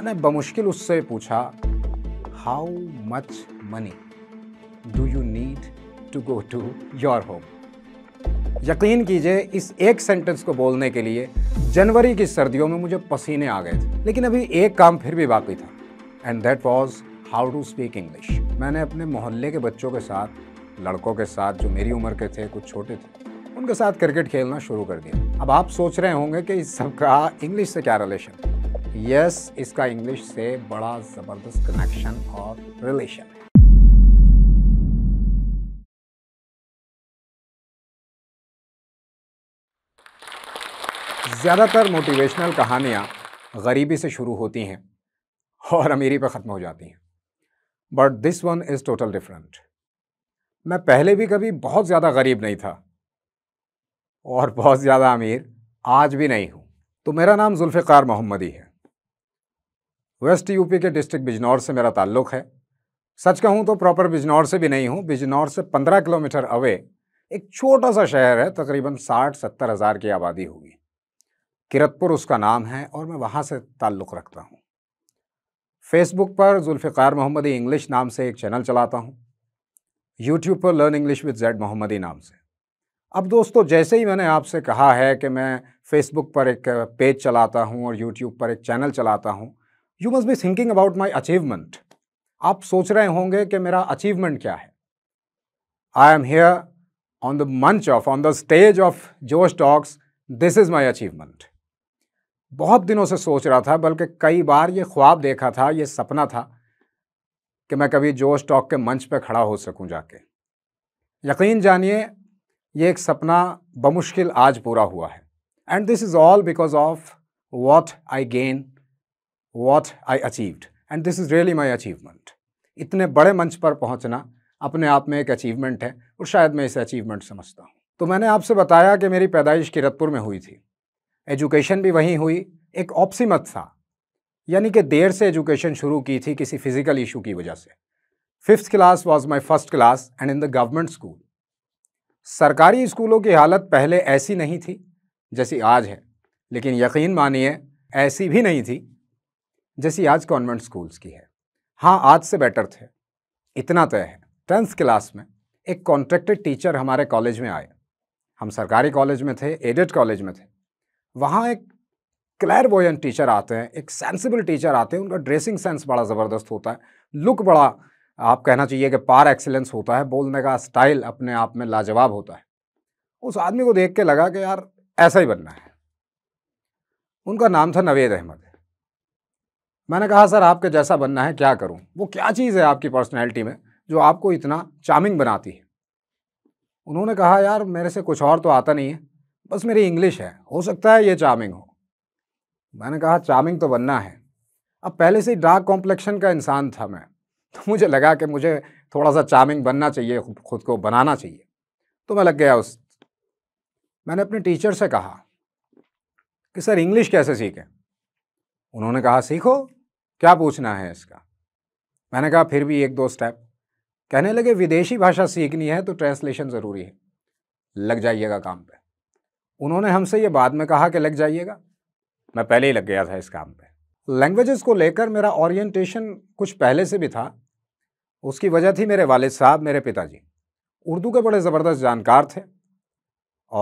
मैंने बमुश्किल उससे पूछा how much money do you need to go to your home यकीन कीजिए इस एक सेंटेंस को बोलने के लिए जनवरी की सर्दियों में मुझे पसीने आ गए थे लेकिन अभी एक काम फिर भी बाकी था and that was how to speak English मैंने अपने मोहल्ले के बच्चों के साथ लड़कों के साथ जो मेरी उम्र के थे कुछ छोटे थे उनके साथ क्रिकेट खेलना शुरू कर दिया अब आप सोच रहे होंगे कि इस सब इंग्लिश से क्या रिलेशन यस इसका इंग्लिश से बड़ा ज़बरदस्त कनेक्शन और रिलेशन है ज़्यादातर मोटिवेशनल कहानियाँ गरीबी से शुरू होती हैं और अमीरी पर ख़त्म हो जाती हैं but this one is total different मैं पहले भी कभी बहुत ज़्यादा गरीब नहीं था और बहुत ज़्यादा अमीर आज भी नहीं हूँ तो मेरा नाम जुल्फ़िकार मोहम्मदी है वेस्ट यूपी के डिस्ट्रिक्ट बिजनौर से मेरा ताल्लुक़ है सच कहूँ तो प्रॉपर बिजनौर से भी नहीं हूँ बिजनौर से पंद्रह किलोमीटर अवे एक छोटा सा शहर है तकरीबन साठ सत्तर हज़ार की आबादी होगी किरतपुर उसका नाम है और मैं वहाँ से ताल्लुक़ रखता हूँ फेसबुक पर जुल्फ़ार मोहम्मदी इंग्लिश नाम से एक चैनल चलाता हूँ यूट्यूब पर learn English with Z Mohammadi नाम से अब दोस्तों जैसे ही मैंने आपसे कहा है कि मैं फ़ेसबुक पर एक पेज चलाता हूँ और यूट्यूब पर एक चैनल चलाता हूँ you must be thinking about my achievement आप सोच रहे होंगे कि मेरा अचीवमेंट क्या है I am here on the मंच of on the stage of Josh Talks this is my achievement बहुत दिनों से सोच रहा था बल्कि कई बार ये ख्वाब देखा था ये सपना था कि मैं कभी जोश टॉक के मंच पे खड़ा हो सकूं जाके यकीन जानिए ये एक सपना बमुश्किल आज पूरा हुआ है and this is all because of what I gain what I achieved and this is really my achievement इतने बड़े मंच पर पहुंचना अपने आप में एक अचीवमेंट है और शायद मैं इसे अचीवमेंट समझता हूँ तो मैंने आपसे बताया कि मेरी पैदाइश किरतपुर में हुई थी एजुकेशन भी वहीं हुई एक ऑप्सीमत था यानी कि देर से एजुकेशन शुरू की थी किसी फिज़िकल इशू की वजह से fifth class was my first class and in the government school सरकारी स्कूलों की हालत पहले ऐसी नहीं थी जैसी आज है लेकिन यकीन मानिए ऐसी भी नहीं थी जैसी आज कॉन्वेंट स्कूल्स की है हाँ आज से बेटर थे इतना तय है टेंथ क्लास में एक कॉन्ट्रैक्टेड टीचर हमारे कॉलेज में आए हम सरकारी कॉलेज में थे एडेड कॉलेज में थे वहाँ एक बोयन टीचर आते हैं एक सेंसिबल टीचर आते हैं उनका ड्रेसिंग सेंस बड़ा ज़बरदस्त होता है लुक बड़ा आप कहना चाहिए कि पार एक्सीलेंस होता है बोलने का स्टाइल अपने आप में लाजवाब होता है उस आदमी को देख के लगा कि यार ऐसा ही बनना है उनका नाम था नवेद अहमद मैंने कहा सर आपके जैसा बनना है क्या करूं वो क्या चीज़ है आपकी पर्सनैलिटी में जो आपको इतना चार्मिंग बनाती है उन्होंने कहा यार मेरे से कुछ और तो आता नहीं है बस मेरी इंग्लिश है हो सकता है ये चार्मिंग हो मैंने कहा चार्मिंग तो बनना है अब पहले से ही डार्क कॉम्प्लेक्शन का इंसान था मैं तो मुझे लगा कि मुझे थोड़ा सा चार्मिंग बनना चाहिए खुद को बनाना चाहिए तो मैं लग गया उस मैंने अपने टीचर से कहा कि सर इंग्लिश कैसे सीखें उन्होंने कहा सीखो क्या पूछना है इसका मैंने कहा फिर भी एक दो स्टेप कहने लगे विदेशी भाषा सीखनी है तो ट्रांसलेशन ज़रूरी है लग जाइएगा काम पे उन्होंने हमसे ये बाद में कहा कि लग जाइएगा मैं पहले ही लग गया था इस काम पे लैंग्वेजेस को लेकर मेरा ओरिएंटेशन कुछ पहले से भी था उसकी वजह थी मेरे वालिद साहब मेरे पिताजी उर्दू के बड़े ज़बरदस्त जानकार थे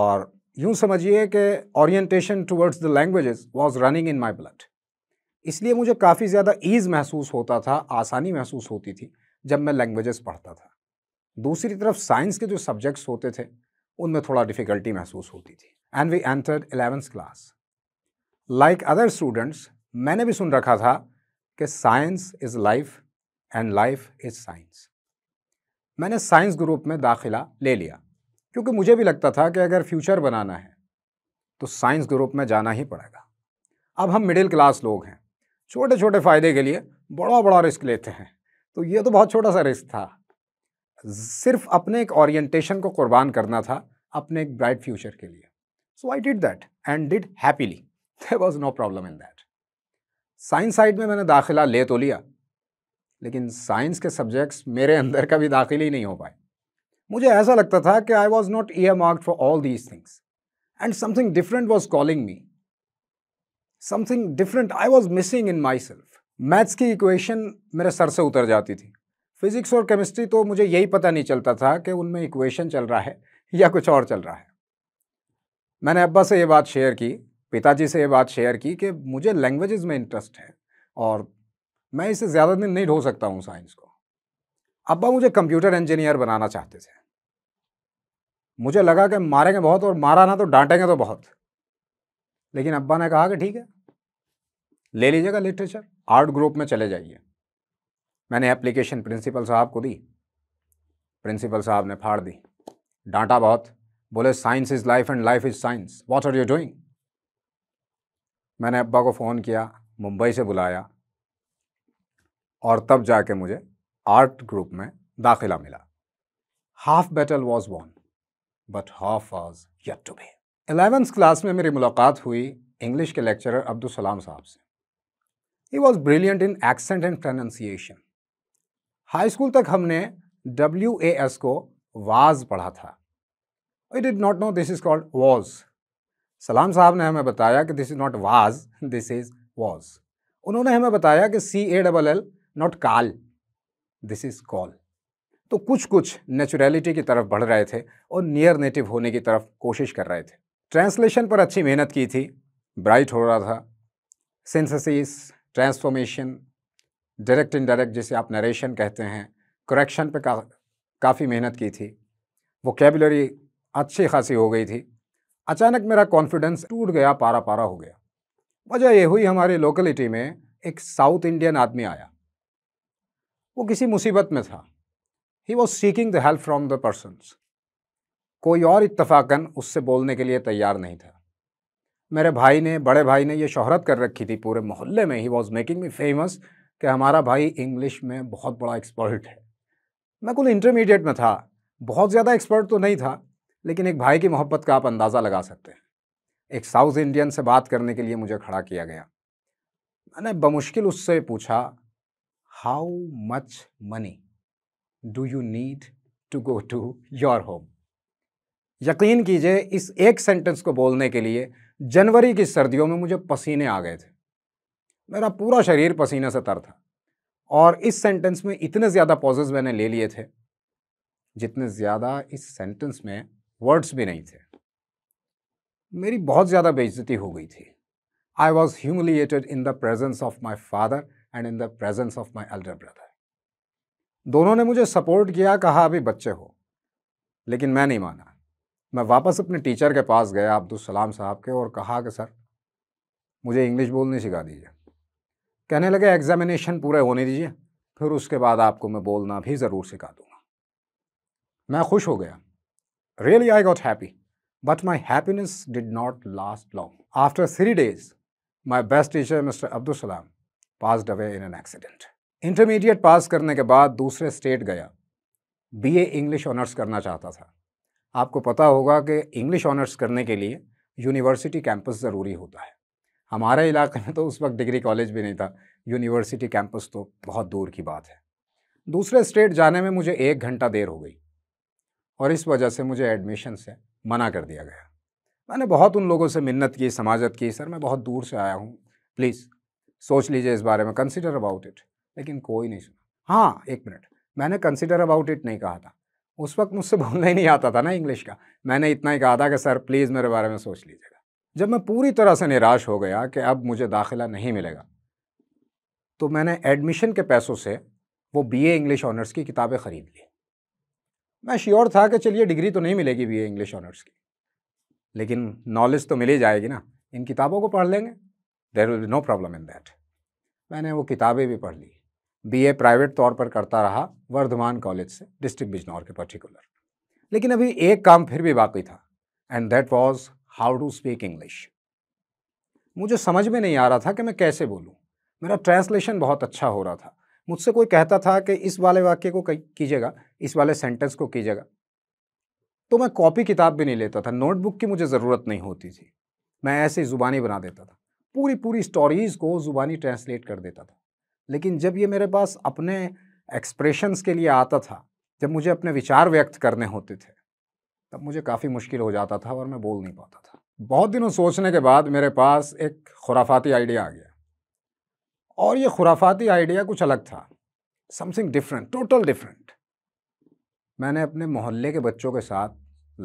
और यूँ समझिए कि orientation towards the languages was running in my blood इसलिए मुझे काफ़ी ज़्यादा ईज़ महसूस होता था आसानी महसूस होती थी जब मैं लैंग्वेजेस पढ़ता था दूसरी तरफ साइंस के जो सब्जेक्ट्स होते थे उनमें थोड़ा डिफ़िकल्टी महसूस होती थी and we entered eleventh class like other students मैंने भी सुन रखा था कि science is life and life is science मैंने साइंस ग्रुप में दाखिला ले लिया क्योंकि मुझे भी लगता था कि अगर फ्यूचर बनाना है तो साइंस ग्रुप में जाना ही पड़ेगा अब हम मिडिल क्लास लोग हैं छोटे छोटे फ़ायदे के लिए बड़ा बड़ा रिस्क लेते हैं तो ये तो बहुत छोटा सा रिस्क था सिर्फ अपने एक ओरिएंटेशन को कुर्बान करना था अपने एक ब्राइट फ्यूचर के लिए so I did that and did happily there was no problem in that science side में मैंने दाखिला ले तो लिया लेकिन साइंस के सब्जेक्ट्स मेरे अंदर कभी दाखिल ही नहीं हो पाए मुझे ऐसा लगता था कि I was not earmarked for all these things and something different was calling me something different I was missing in myself maths की इक्वेशन मेरे सर से उतर जाती थी फिजिक्स और केमिस्ट्री तो मुझे यही पता नहीं चलता था कि उनमें इक्वेशन चल रहा है या कुछ और चल रहा है मैंने अब्बा से ये बात शेयर की पिताजी से ये बात शेयर की कि मुझे लैंग्वेजेस में इंटरेस्ट है और मैं इसे ज़्यादा दिन नहीं ढो सकता हूँ साइंस को अब्बा मुझे कंप्यूटर इंजीनियर बनाना चाहते थे मुझे लगा कि मारेंगे बहुत और मारा ना तो डांटेंगे तो बहुत लेकिन अब्बा ने कहा कि ठीक है ले लीजिएगा लिटरेचर आर्ट ग्रुप में चले जाइए मैंने एप्लीकेशन प्रिंसिपल साहब को दी प्रिंसिपल साहब ने फाड़ दी डांटा बहुत बोले science is life and life is science what are you doing मैंने अब्बा को फ़ोन किया मुंबई से बुलाया और तब जाके मुझे आर्ट ग्रुप में दाखिला मिला half battle was won but half was yet to be eleventh class में मेरी मुलाकात हुई इंग्लिश के लेक्चरर अब्दुल सलाम साहब से he was brilliant in accent and pronunciation high school तक हमने डब्ल्यू ए एस को वाज पढ़ा था I did not know this is called was Salam साहब ने हमें बताया कि this is not was this is was उन्होंने हमें बताया कि C A double L not call this is call तो कुछ कुछ नेचुरलिटी की तरफ बढ़ रहे थे और नियर नेटिव होने की तरफ कोशिश कर रहे थे ट्रांसलेशन पर अच्छी मेहनत की थी ब्राइट हो रहा था सिंथेसिस ट्रांसफॉर्मेशन डायरेक्ट इनडायरेक्ट जिसे आप नरेशन कहते हैं करेक्शन पर का काफ़ी मेहनत की थी वो कैबलरी अच्छी खासी हो गई थी अचानक मेरा कॉन्फिडेंस टूट गया पारा पारा हो गया वजह यह हुई हमारे लोकेलिटी में एक साउथ इंडियन आदमी आया वो किसी मुसीबत में था he was seeking the help from the persons कोई और इतफाकन उससे बोलने के लिए तैयार नहीं था मेरे भाई ने बड़े भाई ने यह शोहरत कर रखी थी पूरे मोहल्ले में he was making me famous कि हमारा भाई इंग्लिश में बहुत बड़ा एक्सपर्ट है मैं कुल इंटरमीडिएट में था बहुत ज़्यादा एक्सपर्ट तो नहीं था लेकिन एक भाई की मोहब्बत का आप अंदाज़ा लगा सकते हैं एक साउथ इंडियन से बात करने के लिए मुझे खड़ा किया गया मैंने बमुश्किल उससे पूछा how much money do you need to go to your home यकीन कीजिए इस एक सेंटेंस को बोलने के लिए जनवरी की सर्दियों में मुझे पसीने आ गए थे मेरा पूरा शरीर पसीने से तर था और इस सेंटेंस में इतने ज़्यादा पॉजेज मैंने ले लिए थे जितने ज़्यादा इस सेंटेंस में वर्ड्स भी नहीं थे मेरी बहुत ज़्यादा बेइज्जती हो गई थी I was humiliated in the presence of my father and in the presence of my elder brother दोनों ने मुझे सपोर्ट किया कहा अभी बच्चे हो लेकिन मैं नहीं माना मैं वापस अपने टीचर के पास गया अब्दुलसलाम साहब के और कहा कि सर मुझे इंग्लिश बोलनी सिखा दीजिए कहने लगे एग्ज़ामिनेशन पूरे होने दीजिए फिर उसके बाद आपको मैं बोलना भी ज़रूर सिखा दूँगा मैं खुश हो गया really I got happy but my happiness did not last long after three days my best teacher mister Abdulsalam passed away in an accident intermediate pass करने के बाद दूसरे स्टेट गया बी ए इंग्लिश ऑनर्स करना चाहता था आपको पता होगा कि इंग्लिश ऑनर्स करने के लिए यूनिवर्सिटी कैंपस ज़रूरी होता है हमारे इलाके में तो उस वक्त डिग्री कॉलेज भी नहीं था यूनिवर्सिटी कैंपस तो बहुत दूर की बात है दूसरे स्टेट जाने में मुझे एक घंटा देर हो गई और इस वजह से मुझे एडमिशन से मना कर दिया गया मैंने बहुत उन लोगों से मिन्नत की समाजत की सर मैं बहुत दूर से आया हूँ प्लीज़ सोच लीजिए इस बारे में कंसिडर अबाउट इट लेकिन कोई नहीं सुना हाँ एक मिनट मैंने कंसिडर अबाउट इट नहीं कहा था उस वक्त मुझसे बोलना ही नहीं आता था ना इंग्लिश का मैंने इतना ही कहा था कि सर प्लीज़ मेरे बारे में सोच लीजिएगा जब मैं पूरी तरह से निराश हो गया कि अब मुझे दाखिला नहीं मिलेगा तो मैंने एडमिशन के पैसों से वो बीए इंग्लिश ऑनर्स की किताबें ख़रीद ली मैं श्योर था कि चलिए डिग्री तो नहीं मिलेगी बीए इंग्लिश ऑनर्स की लेकिन नॉलेज तो मिल ही जाएगी ना इन किताबों को पढ़ लेंगे there will no problem in that मैंने वो किताबें भी पढ़ ली बीए प्राइवेट तौर पर करता रहा वर्धमान कॉलेज से डिस्ट्रिक्ट बिजनौर के पर्टिकुलर लेकिन अभी एक काम फिर भी बाकी था and that was how to speak English मुझे समझ में नहीं आ रहा था कि मैं कैसे बोलूँ मेरा ट्रांसलेशन बहुत अच्छा हो रहा था मुझसे कोई कहता था कि इस वाले वाक्य को कीजिएगा इस वाले सेंटेंस को कीजिएगा तो मैं कॉपी किताब भी नहीं लेता था नोटबुक की मुझे ज़रूरत नहीं होती थी मैं ऐसे ज़ुबानी बना देता था पूरी पूरी स्टोरीज़ को ज़ुबानी ट्रांसलेट कर देता था लेकिन जब ये मेरे पास अपने एक्सप्रेशंस के लिए आता था जब मुझे अपने विचार व्यक्त करने होते थे तब मुझे काफ़ी मुश्किल हो जाता था और मैं बोल नहीं पाता था बहुत दिनों सोचने के बाद मेरे पास एक खुराफाती आइडिया आ गया और ये खुराफाती आइडिया कुछ अलग था समथिंग डिफरेंट टोटल डिफरेंट मैंने अपने मोहल्ले के बच्चों के साथ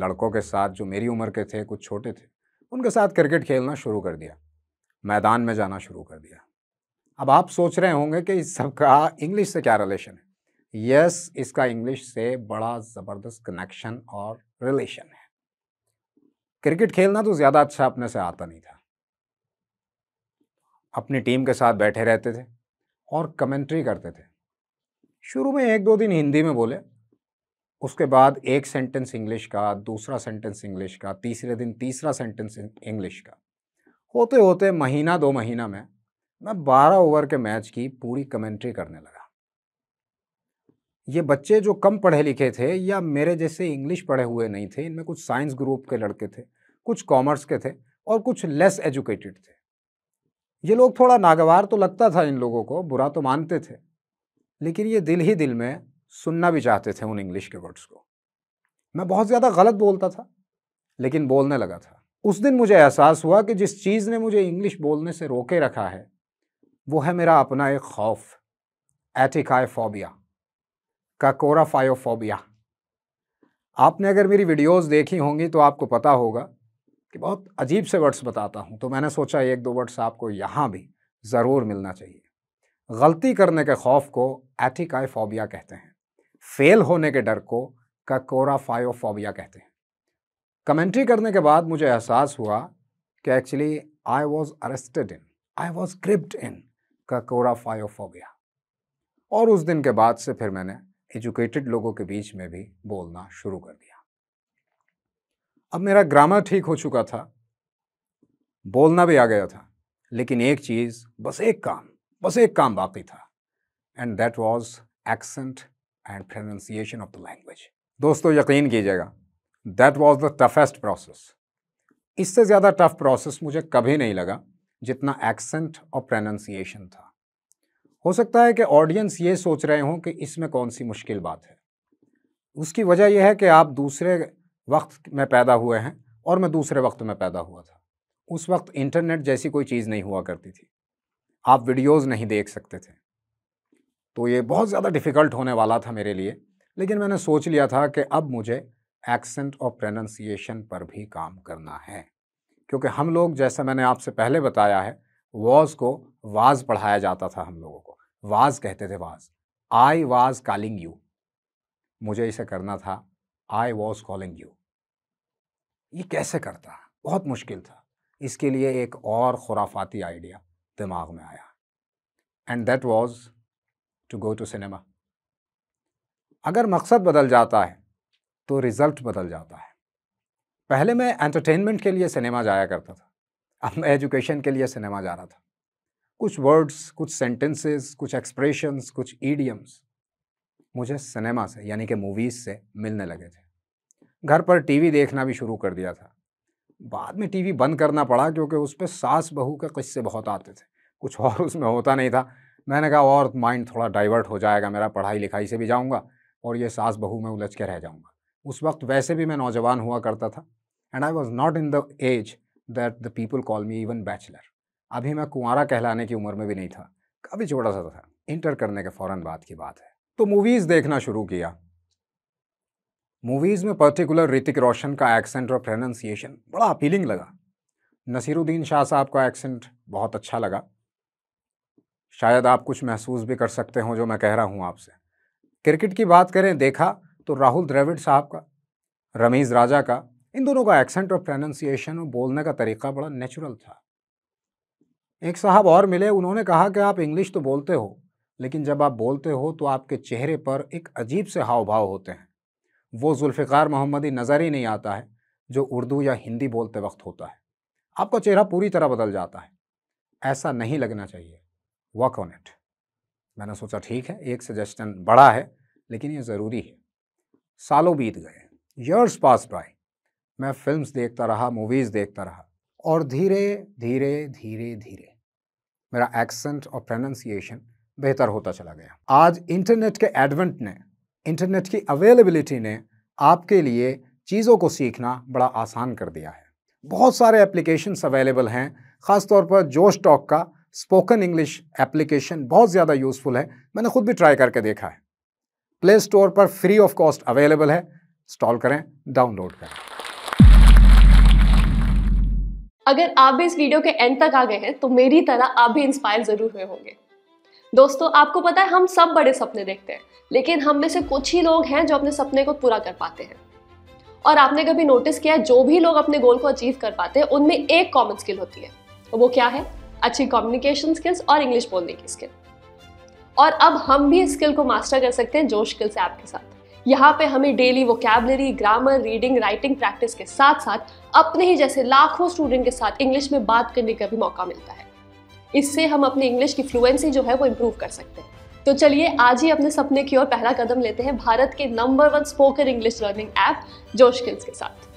लड़कों के साथ जो मेरी उम्र के थे कुछ छोटे थे उनके साथ क्रिकेट खेलना शुरू कर दिया मैदान में जाना शुरू कर दिया अब आप सोच रहे होंगे कि इस सबका इंग्लिश से क्या रिलेशन है यस इसका इंग्लिश से बड़ा ज़बरदस्त कनेक्शन और रिलेशन है क्रिकेट खेलना तो ज़्यादा अच्छा अपने से आता नहीं था अपनी टीम के साथ बैठे रहते थे और कमेंट्री करते थे शुरू में एक दो दिन हिंदी में बोले उसके बाद एक सेंटेंस इंग्लिश का दूसरा सेंटेंस इंग्लिश का तीसरे दिन तीसरा सेंटेंस इंग्लिश का होते होते महीना दो महीना में मैं 12 ओवर के मैच की पूरी कमेंट्री करने लगा ये बच्चे जो कम पढ़े लिखे थे या मेरे जैसे इंग्लिश पढ़े हुए नहीं थे इनमें कुछ साइंस ग्रुप के लड़के थे कुछ कॉमर्स के थे और कुछ लेस एजुकेटेड थे ये लोग थोड़ा नागवार तो लगता था इन लोगों को बुरा तो मानते थे लेकिन ये दिल ही दिल में सुनना भी चाहते थे उन इंग्लिश के वर्ड्स को मैं बहुत ज़्यादा गलत बोलता था लेकिन बोलने लगा था उस दिन मुझे एहसास हुआ कि जिस चीज़ ने मुझे इंग्लिश बोलने से रोके रखा है वो है मेरा अपना एक खौफ एटिकाईफोबिया काकोराफायोफोबिया आपने अगर मेरी वीडियोस देखी होंगी तो आपको पता होगा कि बहुत अजीब से वर्ड्स बताता हूँ तो मैंने सोचा एक दो वर्ड्स आपको यहाँ भी ज़रूर मिलना चाहिए गलती करने के खौफ को एटिकाईफोबिया कहते हैं फेल होने के डर को काकोराफायोफोबिया कहते हैं कमेंट्री करने के बाद मुझे एहसास हुआ कि actually I was arrested in I was cribbed in का कोरा फाई ऑफ हो गया और उस दिन के बाद से फिर मैंने एजुकेटेड लोगों के बीच में भी बोलना शुरू कर दिया अब मेरा ग्रामर ठीक हो चुका था बोलना भी आ गया था लेकिन एक चीज़ बस एक काम बस एक काम बाकी था and that was accent and pronunciation of the language दोस्तों यकीन कीजिएगा that was the toughest process इससे ज़्यादा टफ प्रोसेस मुझे कभी नहीं लगा जितना एक्सेंट और प्रोनाउंसिएशन था हो सकता है कि ऑडियंस ये सोच रहे हों कि इसमें कौन सी मुश्किल बात है उसकी वजह यह है कि आप दूसरे वक्त में पैदा हुए हैं और मैं दूसरे वक्त में पैदा हुआ था उस वक्त इंटरनेट जैसी कोई चीज़ नहीं हुआ करती थी आप वीडियोस नहीं देख सकते थे तो ये बहुत ज़्यादा डिफ़िकल्ट होने वाला था मेरे लिए लेकिन मैंने सोच लिया था कि अब मुझे एक्सेंट और प्रोनाउंसिएशन पर भी काम करना है क्योंकि हम लोग जैसा मैंने आपसे पहले बताया है वॉज को वाज पढ़ाया जाता था हम लोगों को वाज कहते थे was I was calling you मुझे इसे करना था आई वॉज कॉलिंग यू ये कैसे करता बहुत मुश्किल था इसके लिए एक और खुराफाती आइडिया दिमाग में आया and that was to go to cinema अगर मकसद बदल जाता है तो रिज़ल्ट बदल जाता है पहले मैं एंटरटेनमेंट के लिए सिनेमा जाया करता था अब मैं एजुकेशन के लिए सिनेमा जा रहा था कुछ वर्ड्स कुछ सेंटेंसेस कुछ एक्सप्रेशंस कुछ ईडियम्स मुझे सिनेमा से यानी कि मूवीज़ से मिलने लगे थे घर पर टीवी देखना भी शुरू कर दिया था बाद में टीवी बंद करना पड़ा क्योंकि उस पर सास बहू के किस्से बहुत आते थे कुछ और उसमें होता नहीं था मैंने कहा और माइंड थोड़ा डाइवर्ट हो जाएगा मेरा पढ़ाई लिखाई से भी जाऊँगा और ये सास बहू में उलझ के रह जाऊँगा उस वक्त वैसे भी मैं नौजवान हुआ करता था and I was not in the age that the people call me even bachelor अभी मैं कुंवारा कहलाने की उम्र में भी नहीं था काफ़ी छोटा सा था इंटर करने के फ़ौरन बाद की बात है तो मूवीज़ देखना शुरू किया मूवीज़ में पर्टिकुलर ऋतिक रोशन का एक्सेंट और प्रोनाउंसिएशन बड़ा अपीलिंग लगा नसीरुद्दीन शाह साहब का एक्सेंट बहुत अच्छा लगा शायद आप कुछ महसूस भी कर सकते हो जो मैं कह रहा हूँ आपसे क्रिकेट की बात करें देखा तो राहुल द्रविड़ साहब का रमेश राजा का इन दोनों का एक्सेंट और प्रोनाउंसिएशन और बोलने का तरीका बड़ा नेचुरल था एक साहब और मिले उन्होंने कहा कि आप इंग्लिश तो बोलते हो लेकिन जब आप बोलते हो तो आपके चेहरे पर एक अजीब से हाव भाव होते हैं वो जुल्फ़ार मोहम्मदी नज़र ही नहीं आता है जो उर्दू या हिंदी बोलते वक्त होता है आपका चेहरा पूरी तरह बदल जाता है ऐसा नहीं लगना चाहिए वर्क ऑन इट मैंने सोचा ठीक है एक सजेशन बड़ा है लेकिन ये ज़रूरी है सालों बीत गए यर्स पास बाय मैं फिल्म्स देखता रहा मूवीज़ देखता रहा और धीरे धीरे धीरे धीरे मेरा एक्सेंट और प्रोनाउंसिएशन बेहतर होता चला गया आज इंटरनेट के एडवेंट ने इंटरनेट की अवेलेबिलिटी ने आपके लिए चीज़ों को सीखना बड़ा आसान कर दिया है बहुत सारे एप्लीकेशंस अवेलेबल हैं ख़ासतौर पर जोश टॉक का स्पोकन इंग्लिश एप्लीकेशन बहुत ज़्यादा यूज़फुल है मैंने खुद भी ट्राई करके देखा है प्ले स्टोर पर फ्री ऑफ कॉस्ट अवेलेबल है इंस्टॉल करें डाउनलोड करें अगर आप भी इस वीडियो के एंड तक आ गए हैं तो मेरी तरह आप भी इंस्पायर ज़रूर हुए होंगे दोस्तों आपको पता है हम सब बड़े सपने देखते हैं लेकिन हम में से कुछ ही लोग हैं जो अपने सपने को पूरा कर पाते हैं और आपने कभी नोटिस किया जो भी लोग अपने गोल को अचीव कर पाते हैं उनमें एक कॉमन स्किल होती है वो क्या है अच्छी कम्युनिकेशन स्किल्स और इंग्लिश बोलने की स्किल और अब हम भी स्किल को मास्टर कर सकते हैं जोश स्किल्स ऐप के साथ यहाँ पे हमें daily vocabulary grammar reading writing practice के साथ साथ अपने ही जैसे लाखों स्टूडेंट के साथ इंग्लिश में बात करने का भी मौका मिलता है इससे हम अपनी इंग्लिश की फ्लुएंसी जो है वो इम्प्रूव कर सकते हैं तो चलिए आज ही अपने सपने की ओर पहला कदम लेते हैं भारत के number one spoken English learning app Josh Skills के साथ